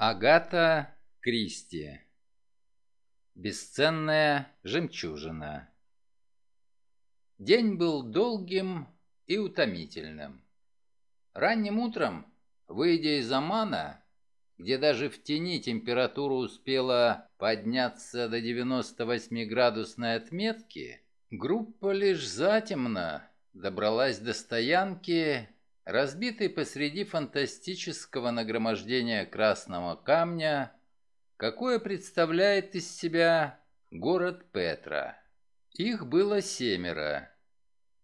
Агата Кристи. Бесценная жемчужина. День был долгим и утомительным. Ранним утром, выйдя из Амана, где даже в тени температура успела подняться до 98-градусной отметки, группа лишь затемно добралась до стоянки, разбитый посреди фантастического нагромождения красного камня, какое представляет из себя город Петра. Их было семеро.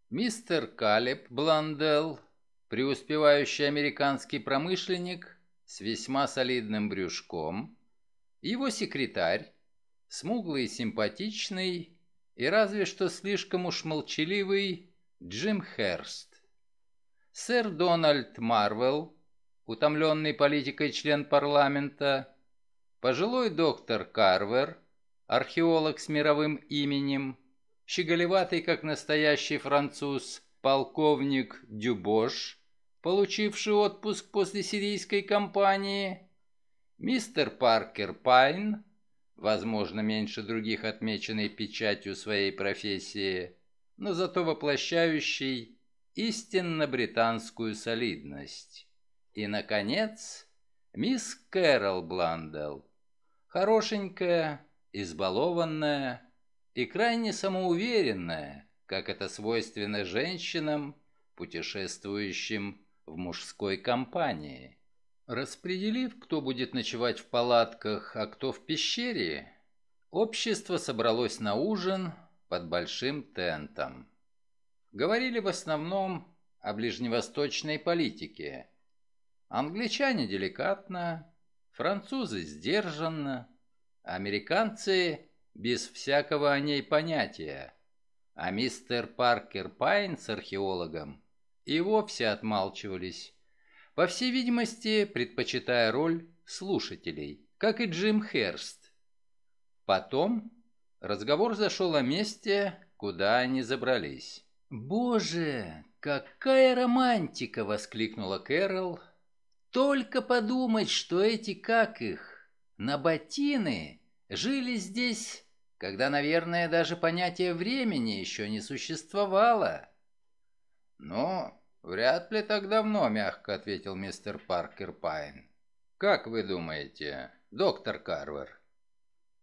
Мистер Калеб Бланделл, преуспевающий американский промышленник с весьма солидным брюшком, его секретарь, смуглый и симпатичный, и разве что слишком уж молчаливый Джим Херст сэр Дональд Марвел, утомленный политикой член парламента, пожилой доктор Карвер, археолог с мировым именем, щеголеватый, как настоящий француз, полковник Дюбош, получивший отпуск после сирийской кампании, мистер Паркер Пайн, возможно, меньше других отмеченный печатью своей профессии, но зато воплощающий истинно британскую солидность. И, наконец, мисс Кэрол Бланделл, Хорошенькая, избалованная и крайне самоуверенная, как это свойственно женщинам, путешествующим в мужской компании. Распределив, кто будет ночевать в палатках, а кто в пещере, общество собралось на ужин под большим тентом говорили в основном о ближневосточной политике. Англичане деликатно, французы сдержанно, американцы без всякого о ней понятия. А мистер Паркер Пайн с археологом и вовсе отмалчивались, по всей видимости, предпочитая роль слушателей, как и Джим Херст. Потом разговор зашел о месте, куда они забрались. «Боже, какая романтика!» — воскликнула Кэрол. «Только подумать, что эти, как их, набатины, жили здесь, когда, наверное, даже понятие времени еще не существовало». «Ну, вряд ли так давно», — мягко ответил мистер Паркер Пайн. «Как вы думаете, доктор Карвер?»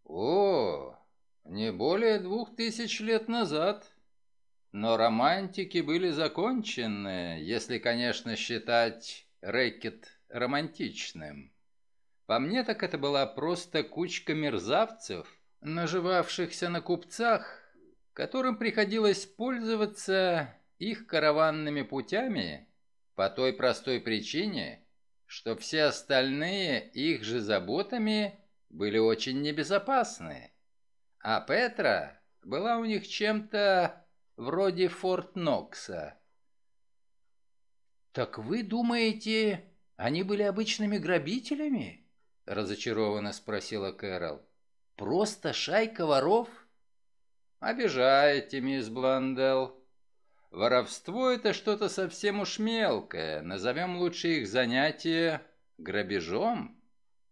«О, не более двух тысяч лет назад», но романтики были закончены, если, конечно, считать рэкет романтичным. По мне так это была просто кучка мерзавцев, наживавшихся на купцах, которым приходилось пользоваться их караванными путями по той простой причине, что все остальные их же заботами были очень небезопасны. А Петра была у них чем-то вроде Форт Нокса. «Так вы думаете, они были обычными грабителями?» — разочарованно спросила Кэрол. «Просто шайка воров?» «Обижаете, мисс Бландел. Воровство — это что-то совсем уж мелкое. Назовем лучше их занятие грабежом.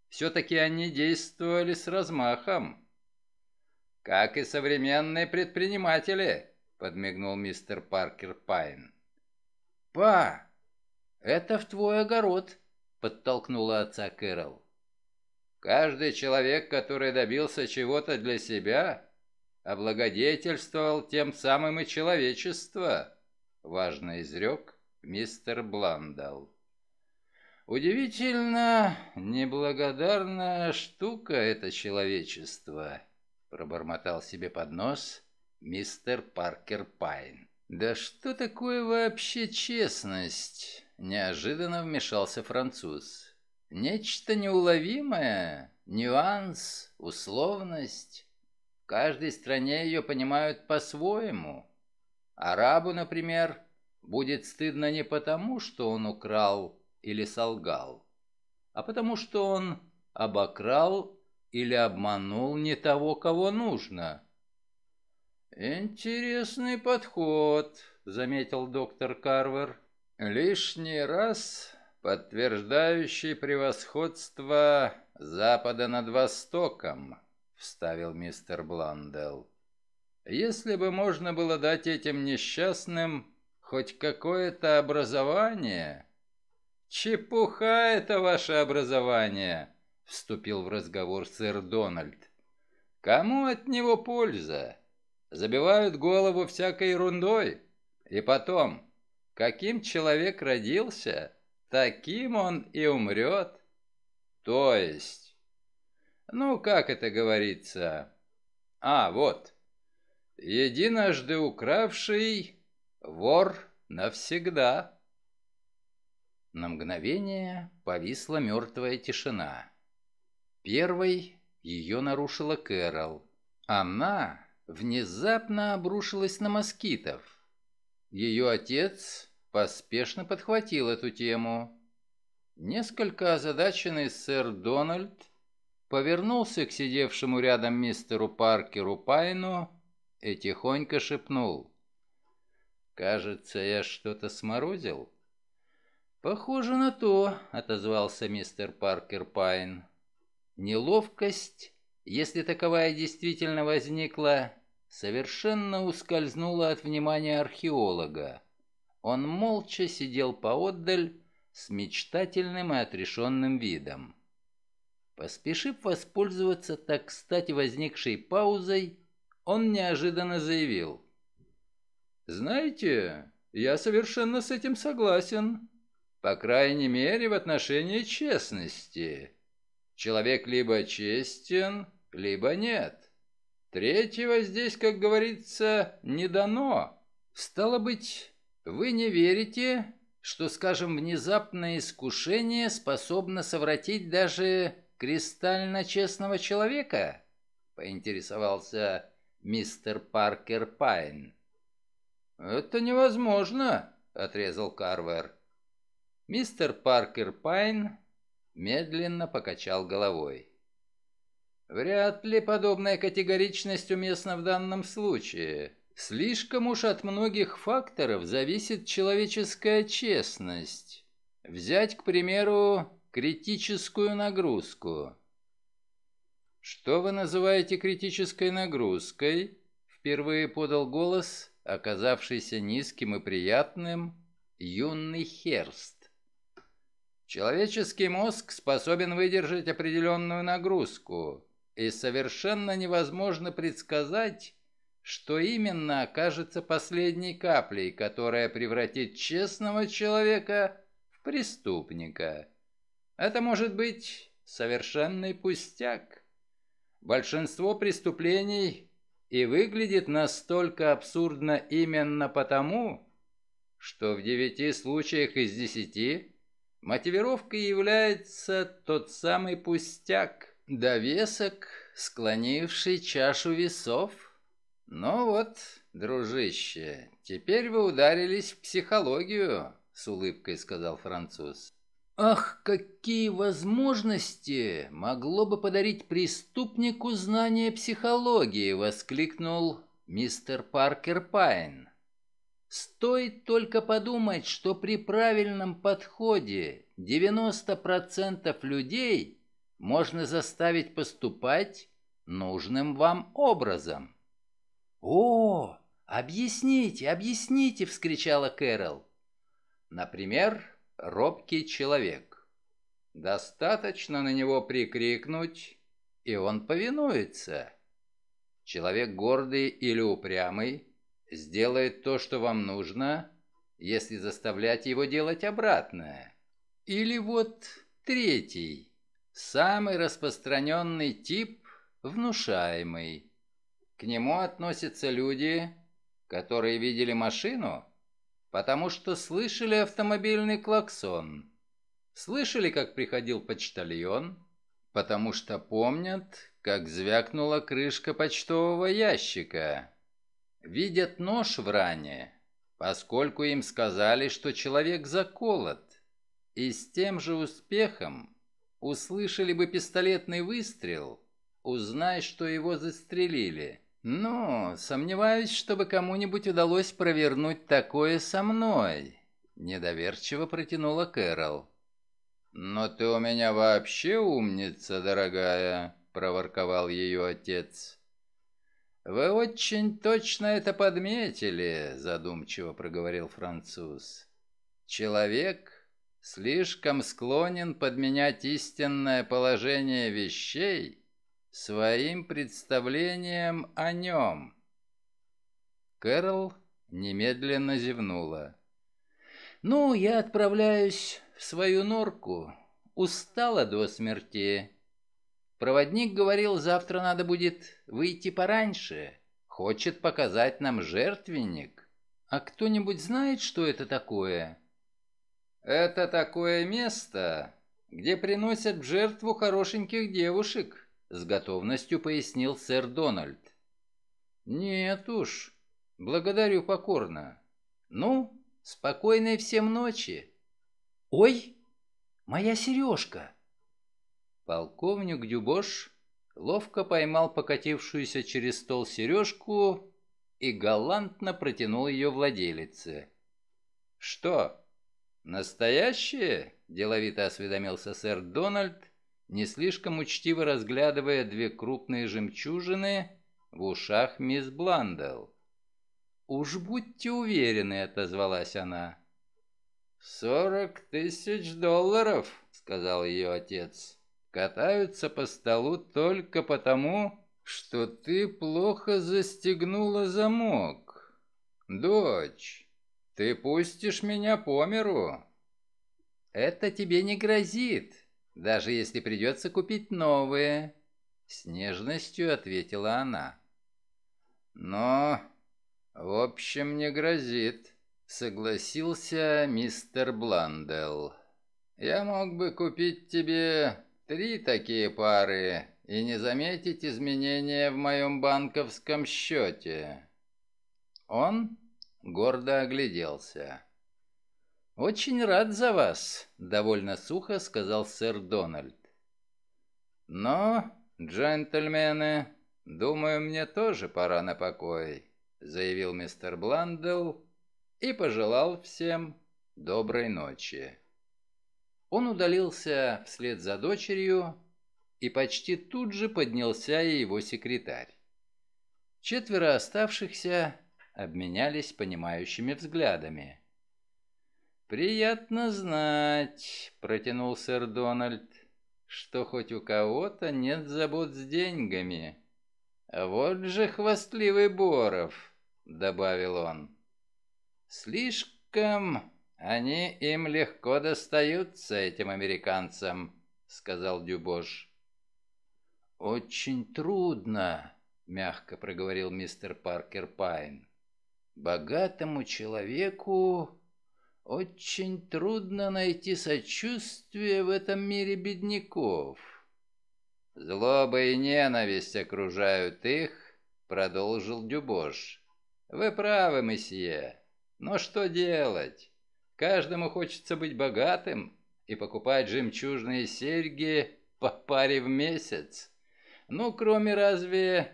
Все-таки они действовали с размахом. Как и современные предприниматели подмигнул мистер Паркер Пайн. «Па, это в твой огород», — подтолкнула отца Кэрол. «Каждый человек, который добился чего-то для себя, облагодетельствовал тем самым и человечество», — важно изрек мистер Бландал. «Удивительно неблагодарная штука это человечество», — пробормотал себе под нос мистер Паркер Пайн. «Да что такое вообще честность?» – неожиданно вмешался француз. «Нечто неуловимое, нюанс, условность. В каждой стране ее понимают по-своему. Арабу, например, будет стыдно не потому, что он украл или солгал, а потому что он обокрал или обманул не того, кого нужно». «Интересный подход», — заметил доктор Карвер. «Лишний раз подтверждающий превосходство Запада над Востоком», — вставил мистер Бланделл. «Если бы можно было дать этим несчастным хоть какое-то образование...» «Чепуха это ваше образование!» — вступил в разговор сэр Дональд. «Кому от него польза? Забивают голову всякой ерундой. И потом, каким человек родился, таким он и умрет. То есть... Ну, как это говорится? А, вот. Единожды укравший вор навсегда. На мгновение повисла мертвая тишина. Первой ее нарушила Кэрол. Она внезапно обрушилась на москитов. Ее отец поспешно подхватил эту тему. Несколько озадаченный сэр Дональд повернулся к сидевшему рядом мистеру Паркеру Пайну и тихонько шепнул. «Кажется, я что-то сморозил». «Похоже на то», — отозвался мистер Паркер Пайн. Неловкость, если таковая действительно возникла, совершенно ускользнула от внимания археолога. Он молча сидел поотдаль с мечтательным и отрешенным видом. Поспешив воспользоваться так кстати возникшей паузой, он неожиданно заявил. «Знаете, я совершенно с этим согласен. По крайней мере, в отношении честности. Человек либо честен, либо нет. Третьего здесь, как говорится, не дано. Стало быть, вы не верите, что, скажем, внезапное искушение способно совратить даже кристально честного человека?» — поинтересовался мистер Паркер Пайн. «Это невозможно», — отрезал Карвер. Мистер Паркер Пайн медленно покачал головой. Вряд ли подобная категоричность уместна в данном случае. Слишком уж от многих факторов зависит человеческая честность. Взять, к примеру, критическую нагрузку. «Что вы называете критической нагрузкой?» Впервые подал голос, оказавшийся низким и приятным, юный Херст. «Человеческий мозг способен выдержать определенную нагрузку» и совершенно невозможно предсказать, что именно окажется последней каплей, которая превратит честного человека в преступника. Это может быть совершенный пустяк. Большинство преступлений и выглядит настолько абсурдно именно потому, что в девяти случаях из десяти мотивировкой является тот самый пустяк, Довесок, склонивший чашу весов. Ну вот, дружище, теперь вы ударились в психологию, с улыбкой сказал француз. Ах, какие возможности могло бы подарить преступнику знание психологии, воскликнул мистер Паркер Пайн. Стоит только подумать, что при правильном подходе 90% людей можно заставить поступать нужным вам образом. «О, объясните, объясните!» — вскричала Кэрол. Например, робкий человек. Достаточно на него прикрикнуть, и он повинуется. Человек гордый или упрямый сделает то, что вам нужно, если заставлять его делать обратное. Или вот третий. Самый распространенный тип – внушаемый. К нему относятся люди, которые видели машину, потому что слышали автомобильный клаксон. Слышали, как приходил почтальон, потому что помнят, как звякнула крышка почтового ящика. Видят нож в ране, поскольку им сказали, что человек заколот. И с тем же успехом Услышали бы пистолетный выстрел, узнай, что его застрелили. Но сомневаюсь, чтобы кому-нибудь удалось провернуть такое со мной. Недоверчиво протянула Кэрол. «Но ты у меня вообще умница, дорогая», — проворковал ее отец. «Вы очень точно это подметили», — задумчиво проговорил француз. «Человек слишком склонен подменять истинное положение вещей своим представлением о нем. Кэрол немедленно зевнула. «Ну, я отправляюсь в свою норку. Устала до смерти. Проводник говорил, завтра надо будет выйти пораньше. Хочет показать нам жертвенник. А кто-нибудь знает, что это такое?» Это такое место, где приносят в жертву хорошеньких девушек, с готовностью пояснил сэр Дональд. Нет уж, благодарю покорно. Ну, спокойной всем ночи. Ой, моя сережка! Полковник Дюбош ловко поймал покатившуюся через стол сережку и галантно протянул ее владелице. «Что, «Настоящие?» – деловито осведомился сэр Дональд, не слишком учтиво разглядывая две крупные жемчужины в ушах мисс Бландел. «Уж будьте уверены», – отозвалась она. «Сорок тысяч долларов», – сказал ее отец. «Катаются по столу только потому, что ты плохо застегнула замок. Дочь, «Ты пустишь меня по миру?» «Это тебе не грозит, даже если придется купить новые», — с нежностью ответила она. «Но, в общем, не грозит», — согласился мистер Бланделл. «Я мог бы купить тебе три такие пары и не заметить изменения в моем банковском счете». Он гордо огляделся. «Очень рад за вас», — довольно сухо сказал сэр Дональд. «Но, джентльмены, думаю, мне тоже пора на покой», — заявил мистер Бландел и пожелал всем доброй ночи. Он удалился вслед за дочерью, и почти тут же поднялся и его секретарь. Четверо оставшихся обменялись понимающими взглядами. «Приятно знать», — протянул сэр Дональд, — «что хоть у кого-то нет забот с деньгами». «Вот же хвастливый Боров», — добавил он. «Слишком они им легко достаются, этим американцам», — сказал Дюбош. «Очень трудно», — мягко проговорил мистер Паркер Пайн. Богатому человеку очень трудно найти сочувствие в этом мире бедняков. Злоба и ненависть окружают их, продолжил Дюбош. Вы правы, месье. Но что делать? Каждому хочется быть богатым и покупать жемчужные серьги по паре в месяц. Ну, кроме разве...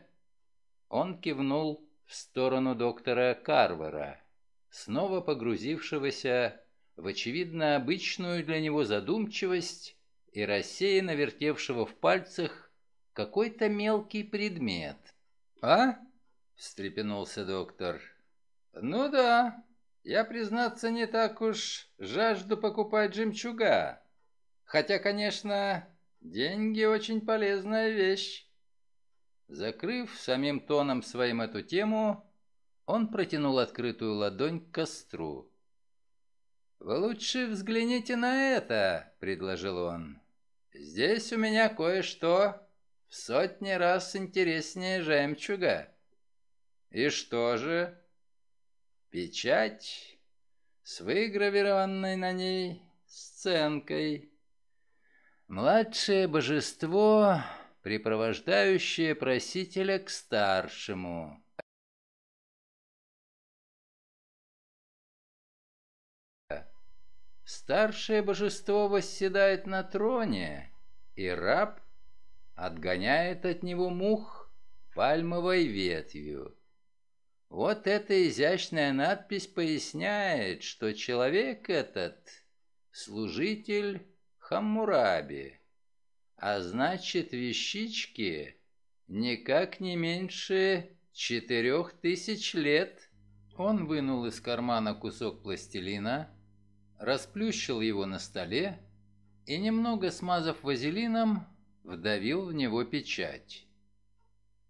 Он кивнул в сторону доктора Карвера, снова погрузившегося в очевидно обычную для него задумчивость и рассеянно вертевшего в пальцах какой-то мелкий предмет. «А?» — встрепенулся доктор. «Ну да, я, признаться, не так уж жажду покупать жемчуга. Хотя, конечно, деньги очень полезная вещь. Закрыв самим тоном своим эту тему, он протянул открытую ладонь к костру. «Вы лучше взгляните на это», — предложил он. «Здесь у меня кое-что в сотни раз интереснее жемчуга». «И что же?» «Печать с выгравированной на ней сценкой». Младшее божество припровождающие просителя к старшему. Старшее божество восседает на троне, и раб отгоняет от него мух пальмовой ветвью. Вот эта изящная надпись поясняет, что человек этот — служитель Хаммураби. А значит, вещички никак не меньше четырех тысяч лет. Он вынул из кармана кусок пластилина, расплющил его на столе и, немного смазав вазелином, вдавил в него печать.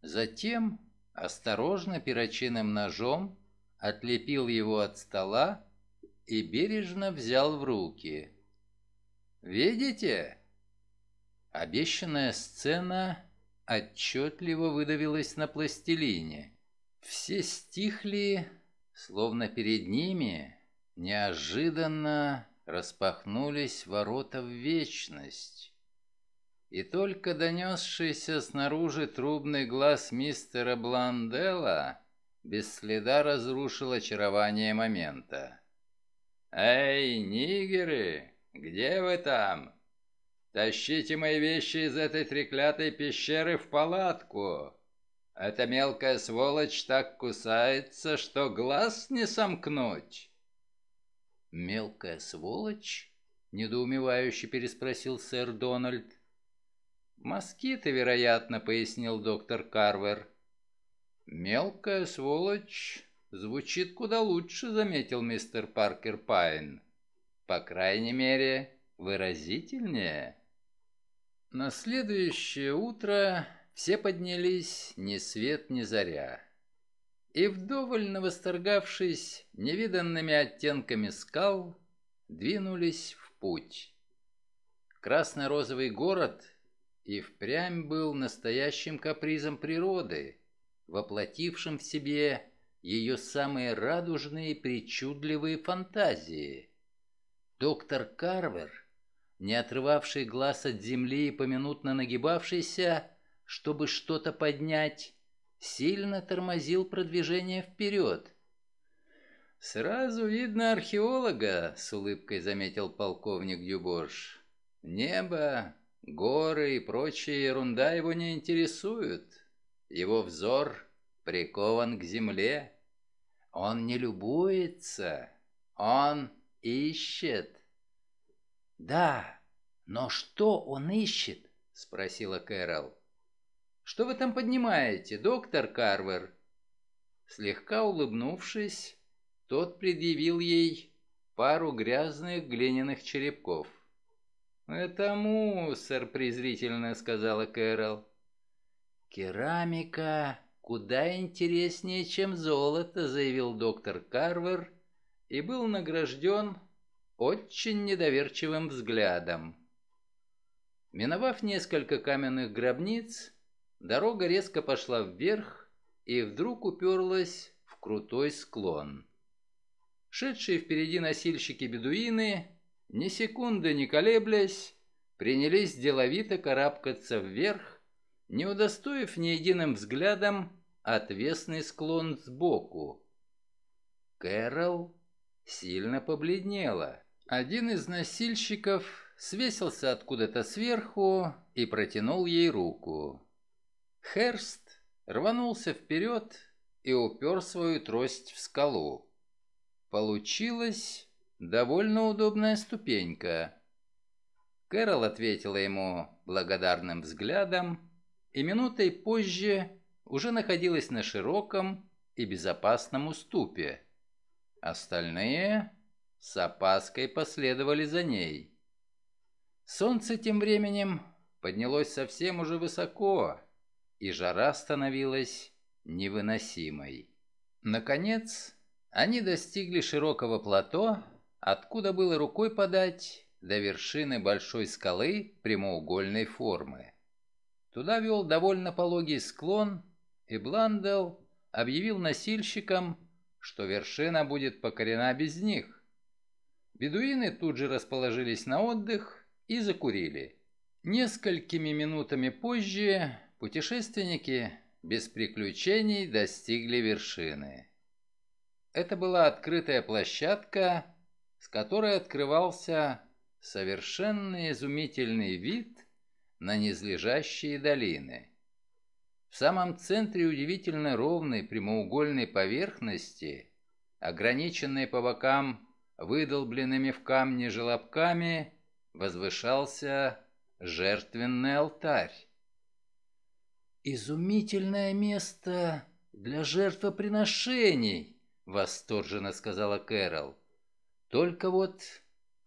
Затем осторожно перочинным ножом отлепил его от стола и бережно взял в руки. «Видите?» Обещанная сцена отчетливо выдавилась на пластилине. Все стихли, словно перед ними неожиданно распахнулись ворота в вечность. И только донесшийся снаружи трубный глаз мистера Бландела без следа разрушил очарование момента. «Эй, нигеры, где вы там? Тащите мои вещи из этой треклятой пещеры в палатку. Эта мелкая сволочь так кусается, что глаз не сомкнуть. Мелкая сволочь? недоумевающе переспросил сэр Дональд. Москиты, вероятно, пояснил доктор Карвер. Мелкая сволочь звучит куда лучше, заметил мистер Паркер Пайн. По крайней мере, выразительнее. На следующее утро все поднялись ни свет ни заря. И вдоволь восторгавшись невиданными оттенками скал, двинулись в путь. Красно-розовый город и впрямь был настоящим капризом природы, воплотившим в себе ее самые радужные причудливые фантазии. Доктор Карвер — не отрывавший глаз от земли и поминутно нагибавшийся, чтобы что-то поднять, сильно тормозил продвижение вперед. «Сразу видно археолога», — с улыбкой заметил полковник Дюборж. «Небо, горы и прочая ерунда его не интересуют. Его взор прикован к земле. Он не любуется, он ищет». «Да, но что он ищет?» — спросила Кэрол. «Что вы там поднимаете, доктор Карвер?» Слегка улыбнувшись, тот предъявил ей пару грязных глиняных черепков. «Это мусор», — презрительно сказала Кэрол. «Керамика куда интереснее, чем золото», — заявил доктор Карвер и был награжден очень недоверчивым взглядом. Миновав несколько каменных гробниц, дорога резко пошла вверх и вдруг уперлась в крутой склон. Шедшие впереди носильщики-бедуины, ни секунды не колеблясь, принялись деловито карабкаться вверх, не удостоив ни единым взглядом отвесный склон сбоку. Кэрол сильно побледнела. Один из носильщиков свесился откуда-то сверху и протянул ей руку. Херст рванулся вперед и упер свою трость в скалу. Получилась довольно удобная ступенька. Кэрол ответила ему благодарным взглядом и минутой позже уже находилась на широком и безопасном уступе. Остальные с опаской последовали за ней. Солнце тем временем поднялось совсем уже высоко, и жара становилась невыносимой. Наконец, они достигли широкого плато, откуда было рукой подать до вершины большой скалы прямоугольной формы. Туда вел довольно пологий склон, и Бландел объявил носильщикам, что вершина будет покорена без них. Бедуины тут же расположились на отдых и закурили. Несколькими минутами позже путешественники без приключений достигли вершины. Это была открытая площадка, с которой открывался совершенно изумительный вид на низлежащие долины. В самом центре удивительно ровной прямоугольной поверхности, ограниченной по бокам выдолбленными в камне желобками, возвышался жертвенный алтарь. «Изумительное место для жертвоприношений!» — восторженно сказала Кэрол. «Только вот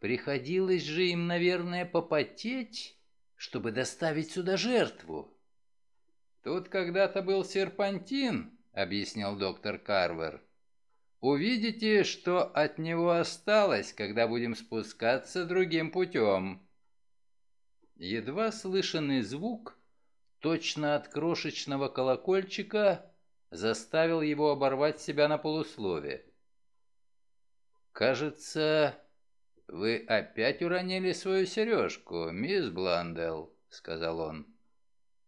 приходилось же им, наверное, попотеть, чтобы доставить сюда жертву». «Тут когда-то был серпантин», — объяснил доктор Карвер. Увидите, что от него осталось, когда будем спускаться другим путем. Едва слышанный звук, точно от крошечного колокольчика, заставил его оборвать себя на полуслове. «Кажется, вы опять уронили свою сережку, мисс Бландел», — сказал он.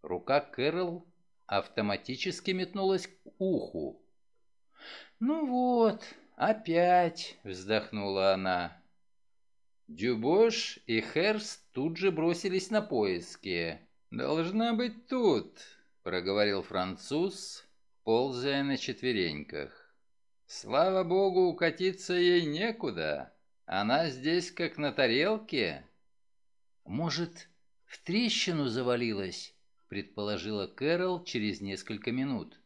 Рука Кэрол автоматически метнулась к уху, «Ну вот, опять!» — вздохнула она. Дюбош и Херст тут же бросились на поиски. «Должна быть тут», — проговорил француз, ползая на четвереньках. «Слава богу, укатиться ей некуда. Она здесь как на тарелке». «Может, в трещину завалилась?» — предположила Кэрол через несколько минут.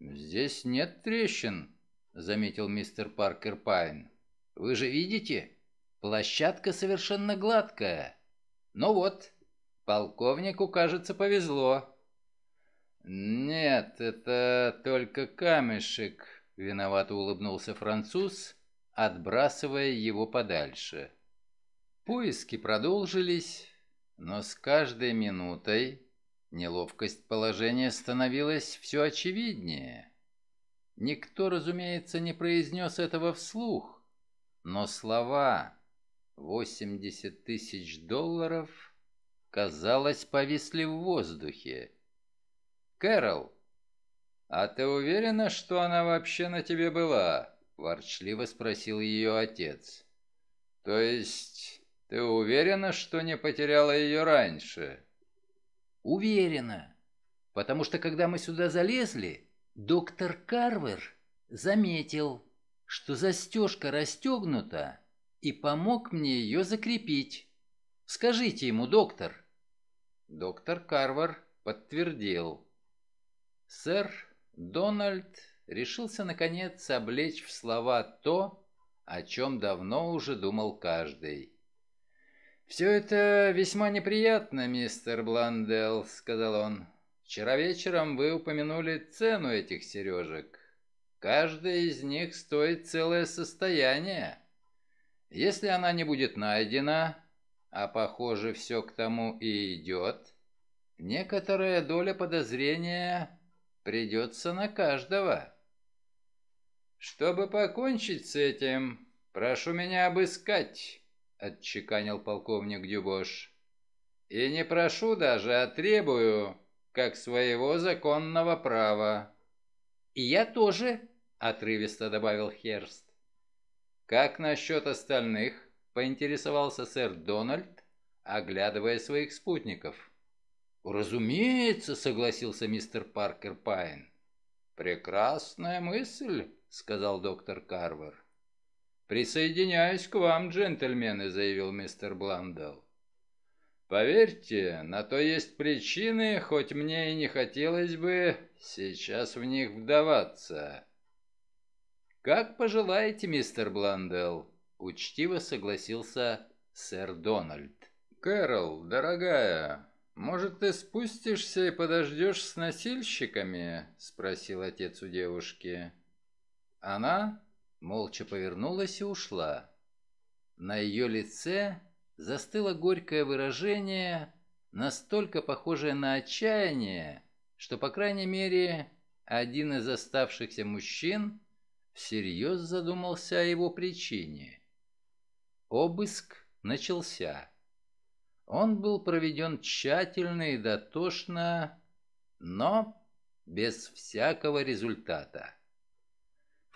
«Здесь нет трещин», — заметил мистер Паркер Пайн. «Вы же видите, площадка совершенно гладкая. Ну вот, полковнику, кажется, повезло». «Нет, это только камешек», — виновато улыбнулся француз, отбрасывая его подальше. Поиски продолжились, но с каждой минутой Неловкость положения становилась все очевиднее. Никто, разумеется, не произнес этого вслух, но слова «восемьдесят тысяч долларов» казалось повисли в воздухе. «Кэрол, а ты уверена, что она вообще на тебе была?» – ворчливо спросил ее отец. «То есть ты уверена, что не потеряла ее раньше?» Уверена. Потому что когда мы сюда залезли, доктор Карвер заметил, что застежка расстегнута, и помог мне ее закрепить. Скажите ему, доктор. Доктор Карвер подтвердил. Сэр Дональд решился наконец облечь в слова то, о чем давно уже думал каждый. «Все это весьма неприятно, мистер Бланделл», — сказал он. «Вчера вечером вы упомянули цену этих сережек. Каждая из них стоит целое состояние. Если она не будет найдена, а, похоже, все к тому и идет, некоторая доля подозрения придется на каждого». «Чтобы покончить с этим, прошу меня обыскать» отчеканил полковник Дюбош. И не прошу даже, а требую, как своего законного права. И я тоже, отрывисто добавил Херст. Как насчет остальных? поинтересовался сэр Дональд, оглядывая своих спутников. «Разумеется», — согласился мистер Паркер Пайн. «Прекрасная мысль», — сказал доктор Карвер. «Присоединяюсь к вам, джентльмены», — заявил мистер Бландел. «Поверьте, на то есть причины, хоть мне и не хотелось бы сейчас в них вдаваться». «Как пожелаете, мистер Бландел», — учтиво согласился сэр Дональд. «Кэрол, дорогая, может, ты спустишься и подождешь с носильщиками?» — спросил отец у девушки. Она молча повернулась и ушла. На ее лице застыло горькое выражение, настолько похожее на отчаяние, что, по крайней мере, один из оставшихся мужчин всерьез задумался о его причине. Обыск начался. Он был проведен тщательно и дотошно, но без всякого результата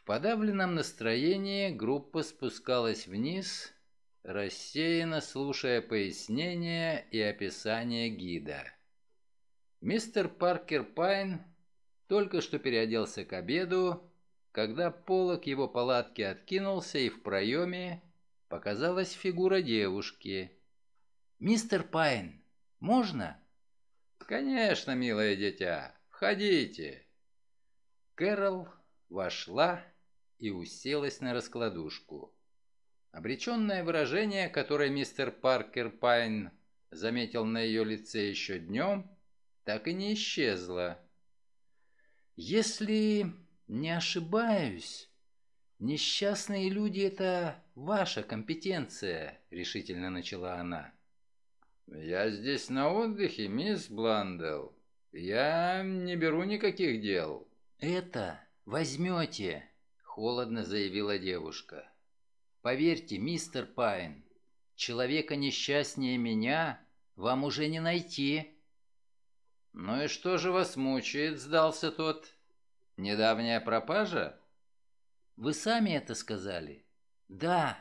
подавленном настроении группа спускалась вниз, рассеянно слушая пояснения и описание гида. Мистер Паркер Пайн только что переоделся к обеду, когда полог его палатки откинулся и в проеме показалась фигура девушки. «Мистер Пайн, можно?» «Конечно, милое дитя, входите!» Кэрол вошла и уселась на раскладушку. Обреченное выражение, которое мистер Паркер Пайн заметил на ее лице еще днем, так и не исчезло. «Если не ошибаюсь, несчастные люди — это ваша компетенция», — решительно начала она. «Я здесь на отдыхе, мисс Бланделл. Я не беру никаких дел». «Это возьмете», холодно заявила девушка. «Поверьте, мистер Пайн, человека несчастнее меня вам уже не найти». «Ну и что же вас мучает?» – сдался тот. «Недавняя пропажа?» «Вы сами это сказали?» «Да,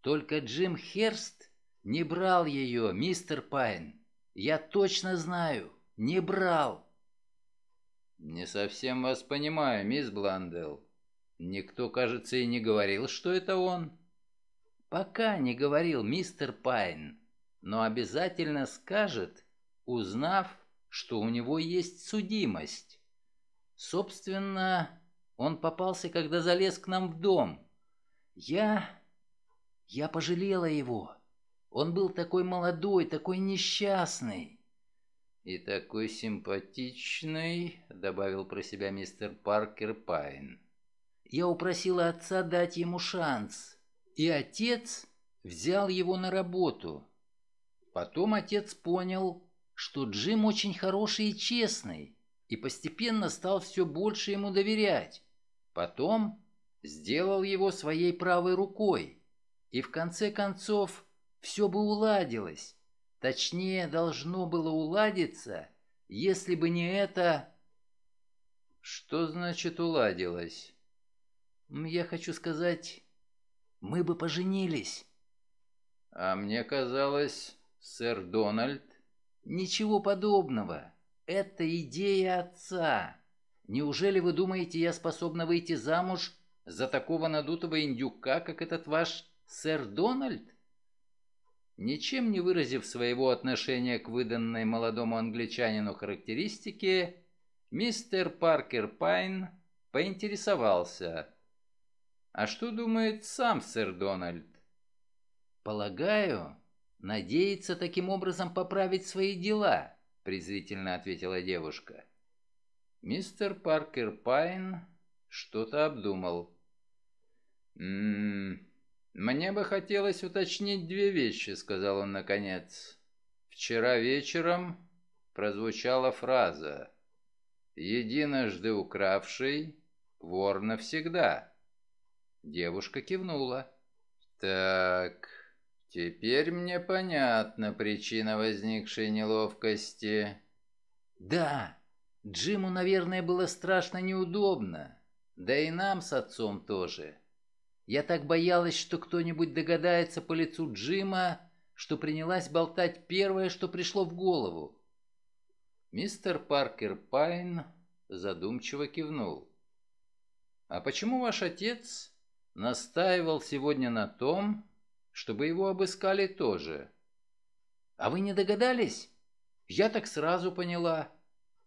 только Джим Херст не брал ее, мистер Пайн. Я точно знаю, не брал». «Не совсем вас понимаю, мисс Бланделл. Никто, кажется, и не говорил, что это он. Пока не говорил мистер Пайн, но обязательно скажет, узнав, что у него есть судимость. Собственно, он попался, когда залез к нам в дом. Я... я пожалела его. Он был такой молодой, такой несчастный. «И такой симпатичный», — добавил про себя мистер Паркер Пайн. Я упросила отца дать ему шанс, и отец взял его на работу. Потом отец понял, что Джим очень хороший и честный, и постепенно стал все больше ему доверять. Потом сделал его своей правой рукой, и в конце концов все бы уладилось. Точнее, должно было уладиться, если бы не это... Что значит уладилось? «Я хочу сказать, мы бы поженились». «А мне казалось, сэр Дональд...» «Ничего подобного. Это идея отца. Неужели вы думаете, я способна выйти замуж за такого надутого индюка, как этот ваш сэр Дональд?» Ничем не выразив своего отношения к выданной молодому англичанину характеристике, мистер Паркер Пайн поинтересовался – а что думает сам сэр Дональд? Полагаю, надеется таким образом поправить свои дела, презрительно ответила девушка. Мистер Паркер Пайн что-то обдумал. «М «М-м, -м, мне бы хотелось уточнить две вещи, сказал он наконец. Вчера вечером прозвучала фраза: "Единожды укравший вор навсегда". Девушка кивнула. «Так, теперь мне понятна причина возникшей неловкости». «Да, Джиму, наверное, было страшно неудобно. Да и нам с отцом тоже. Я так боялась, что кто-нибудь догадается по лицу Джима, что принялась болтать первое, что пришло в голову». Мистер Паркер Пайн задумчиво кивнул. «А почему ваш отец настаивал сегодня на том, чтобы его обыскали тоже. «А вы не догадались? Я так сразу поняла.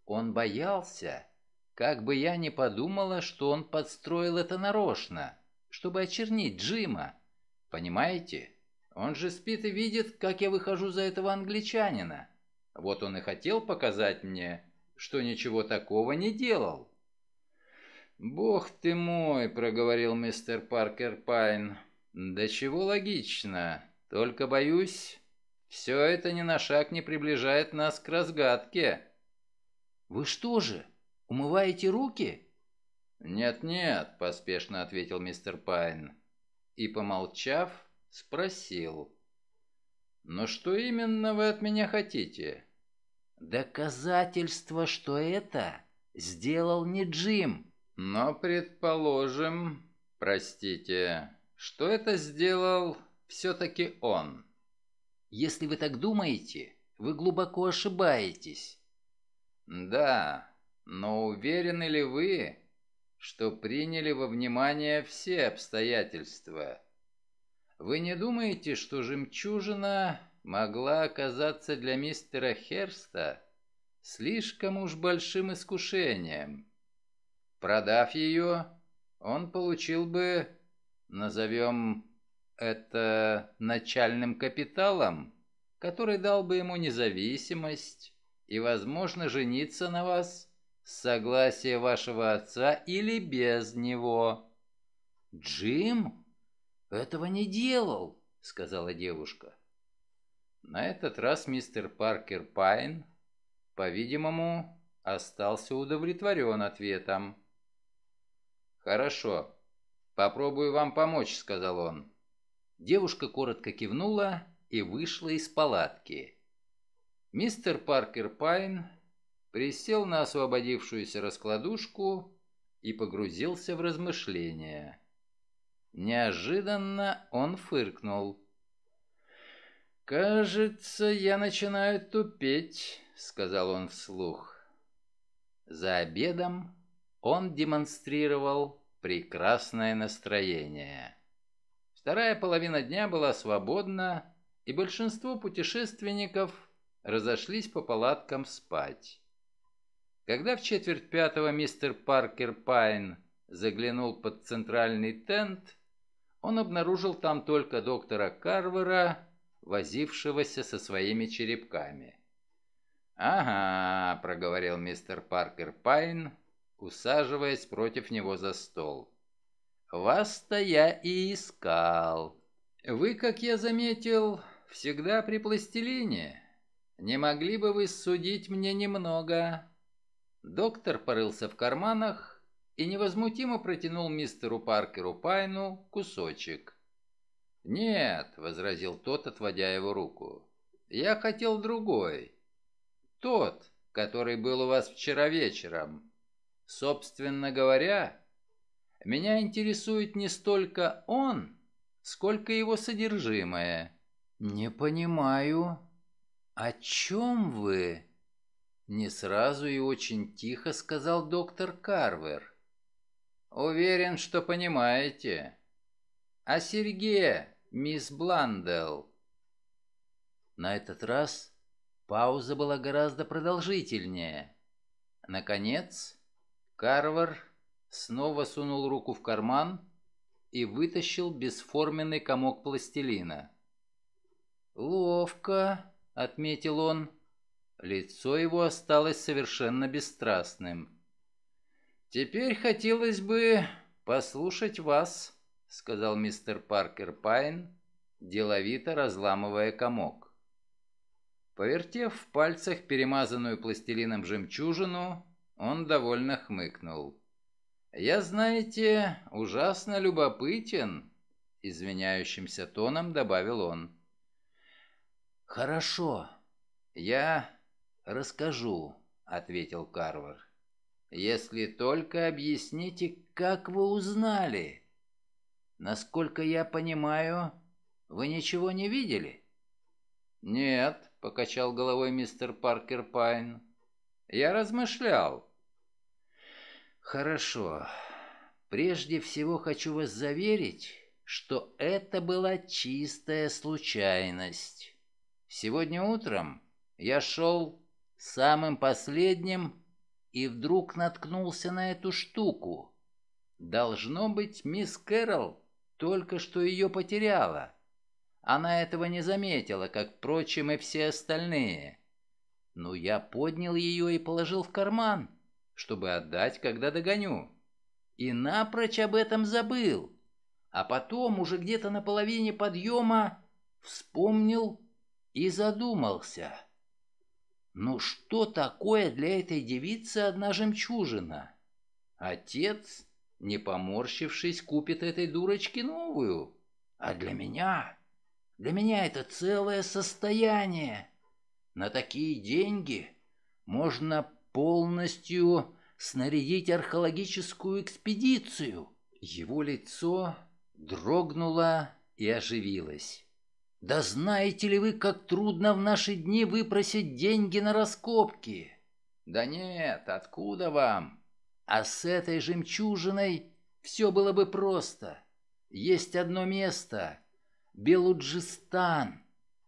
Он боялся. Как бы я ни подумала, что он подстроил это нарочно, чтобы очернить Джима. Понимаете? Он же спит и видит, как я выхожу за этого англичанина. Вот он и хотел показать мне, что ничего такого не делал». «Бог ты мой!» – проговорил мистер Паркер Пайн. «Да чего логично. Только боюсь, все это ни на шаг не приближает нас к разгадке». «Вы что же, умываете руки?» «Нет-нет», – поспешно ответил мистер Пайн. И, помолчав, спросил. «Но что именно вы от меня хотите?» «Доказательство, что это сделал не Джим, но предположим, простите, что это сделал все-таки он. Если вы так думаете, вы глубоко ошибаетесь. Да, но уверены ли вы, что приняли во внимание все обстоятельства? Вы не думаете, что жемчужина могла оказаться для мистера Херста слишком уж большим искушением? Продав ее, он получил бы, назовем это начальным капиталом, который дал бы ему независимость и, возможно, жениться на вас с согласия вашего отца или без него. «Джим этого не делал», — сказала девушка. На этот раз мистер Паркер Пайн, по-видимому, остался удовлетворен ответом. «Хорошо. Попробую вам помочь», — сказал он. Девушка коротко кивнула и вышла из палатки. Мистер Паркер Пайн присел на освободившуюся раскладушку и погрузился в размышления. Неожиданно он фыркнул. «Кажется, я начинаю тупеть», — сказал он вслух. За обедом он демонстрировал прекрасное настроение. Вторая половина дня была свободна, и большинство путешественников разошлись по палаткам спать. Когда в четверть пятого мистер Паркер Пайн заглянул под центральный тент, он обнаружил там только доктора Карвера, возившегося со своими черепками. «Ага», — проговорил мистер Паркер Пайн, усаживаясь против него за стол. «Вас-то я и искал. Вы, как я заметил, всегда при пластилине. Не могли бы вы судить мне немного?» Доктор порылся в карманах и невозмутимо протянул мистеру Паркеру Пайну кусочек. «Нет», — возразил тот, отводя его руку, — «я хотел другой. Тот, который был у вас вчера вечером. Собственно говоря, меня интересует не столько он, сколько его содержимое. Не понимаю, о чем вы? Не сразу и очень тихо сказал доктор Карвер. Уверен, что понимаете. А Сергея, мисс Бланделл? На этот раз пауза была гораздо продолжительнее. Наконец, Карвар снова сунул руку в карман и вытащил бесформенный комок пластилина. «Ловко», — отметил он. Лицо его осталось совершенно бесстрастным. «Теперь хотелось бы послушать вас», — сказал мистер Паркер Пайн, деловито разламывая комок. Повертев в пальцах перемазанную пластилином жемчужину, он довольно хмыкнул. «Я, знаете, ужасно любопытен», — извиняющимся тоном добавил он. «Хорошо, я расскажу», — ответил Карвар. «Если только объясните, как вы узнали. Насколько я понимаю, вы ничего не видели?» «Нет», — покачал головой мистер Паркер Пайн. «Я размышлял. Хорошо. Прежде всего хочу вас заверить, что это была чистая случайность. Сегодня утром я шел самым последним и вдруг наткнулся на эту штуку. Должно быть, мисс Кэрол только что ее потеряла. Она этого не заметила, как, впрочем, и все остальные. Но я поднял ее и положил в карман чтобы отдать, когда догоню. И напрочь об этом забыл. А потом, уже где-то на половине подъема, вспомнил и задумался. Ну что такое для этой девицы одна жемчужина? Отец, не поморщившись, купит этой дурочке новую. А для меня... Для меня это целое состояние. На такие деньги можно полностью снарядить археологическую экспедицию. Его лицо дрогнуло и оживилось. Да знаете ли вы, как трудно в наши дни выпросить деньги на раскопки? Да нет, откуда вам? А с этой жемчужиной все было бы просто. Есть одно место — Белуджистан.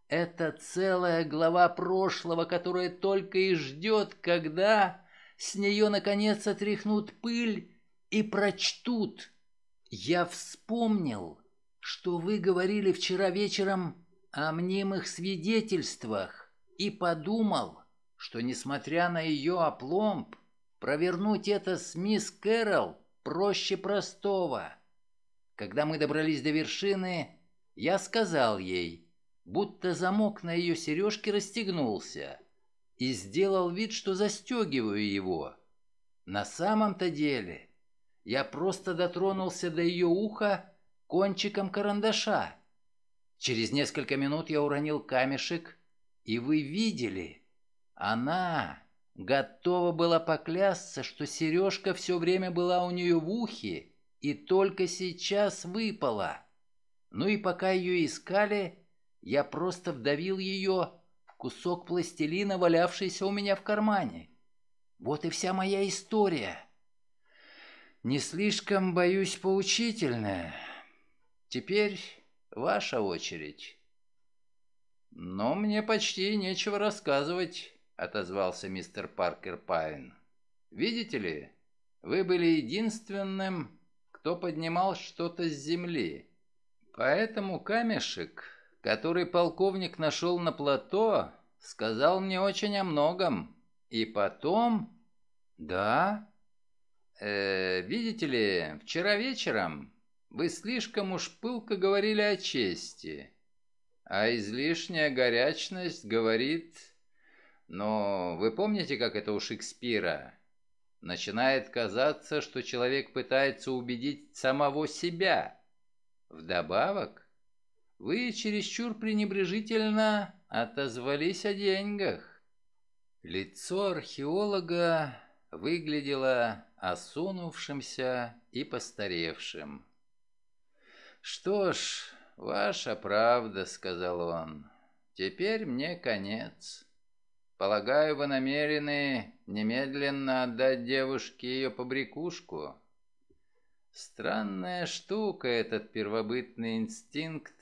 Это целая глава прошлого, которая только и ждет, когда с нее наконец отряхнут пыль и прочтут. Я вспомнил, что вы говорили вчера вечером о мнимых свидетельствах и подумал, что, несмотря на ее опломб, провернуть это с мисс Кэрол проще простого. Когда мы добрались до вершины, я сказал ей — будто замок на ее сережке расстегнулся, и сделал вид, что застегиваю его. На самом-то деле я просто дотронулся до ее уха кончиком карандаша. Через несколько минут я уронил камешек, и вы видели, она готова была поклясться, что сережка все время была у нее в ухе и только сейчас выпала. Ну и пока ее искали, я просто вдавил ее в кусок пластилина, валявшийся у меня в кармане. Вот и вся моя история. Не слишком, боюсь, поучительная. Теперь ваша очередь. Но мне почти нечего рассказывать, отозвался мистер Паркер Пайн. Видите ли, вы были единственным, кто поднимал что-то с земли. Поэтому камешек который полковник нашел на плато, сказал мне очень о многом. И потом... Да? Э, видите ли, вчера вечером вы слишком уж пылко говорили о чести, а излишняя горячность говорит... Но вы помните, как это у Шекспира? Начинает казаться, что человек пытается убедить самого себя. Вдобавок, вы чересчур пренебрежительно отозвались о деньгах. Лицо археолога выглядело осунувшимся и постаревшим. «Что ж, ваша правда», — сказал он, — «теперь мне конец. Полагаю, вы намерены немедленно отдать девушке ее побрякушку?» Странная штука этот первобытный инстинкт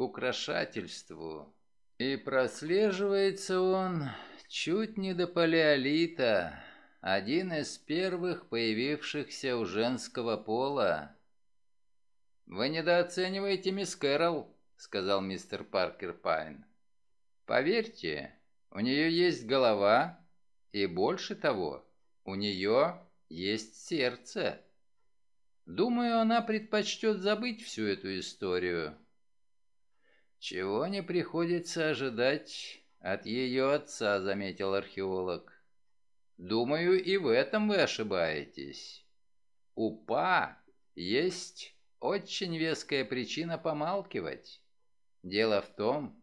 украшательству. И прослеживается он чуть не до палеолита, один из первых появившихся у женского пола. «Вы недооцениваете мисс Кэрол», — сказал мистер Паркер Пайн. «Поверьте, у нее есть голова, и больше того, у нее есть сердце. Думаю, она предпочтет забыть всю эту историю, «Чего не приходится ожидать от ее отца», — заметил археолог. «Думаю, и в этом вы ошибаетесь. У Па есть очень веская причина помалкивать. Дело в том,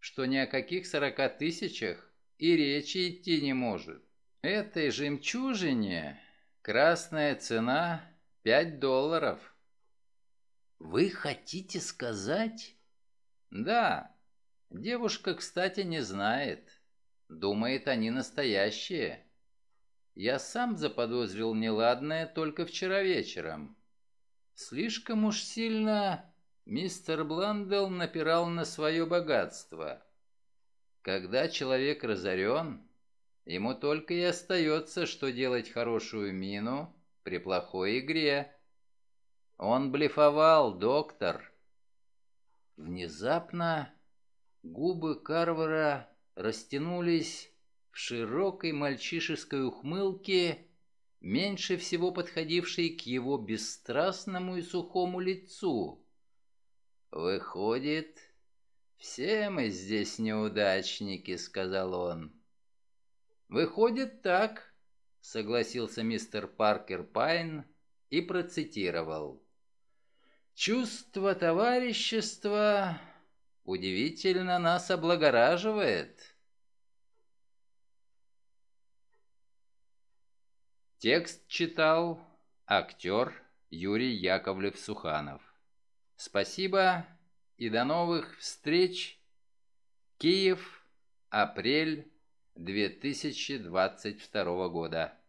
что ни о каких сорока тысячах и речи идти не может. Этой жемчужине красная цена пять долларов». «Вы хотите сказать...» Да. Девушка, кстати, не знает. Думает, они настоящие. Я сам заподозрил неладное только вчера вечером. Слишком уж сильно мистер Бланделл напирал на свое богатство. Когда человек разорен, ему только и остается, что делать хорошую мину при плохой игре. Он блефовал, доктор. Внезапно губы Карвара растянулись в широкой мальчишеской ухмылке, меньше всего подходившей к его бесстрастному и сухому лицу. «Выходит, все мы здесь неудачники», — сказал он. «Выходит так», — согласился мистер Паркер Пайн и процитировал. Чувство товарищества удивительно нас облагораживает. Текст читал актер Юрий Яковлев-Суханов. Спасибо и до новых встреч. Киев, апрель 2022 года.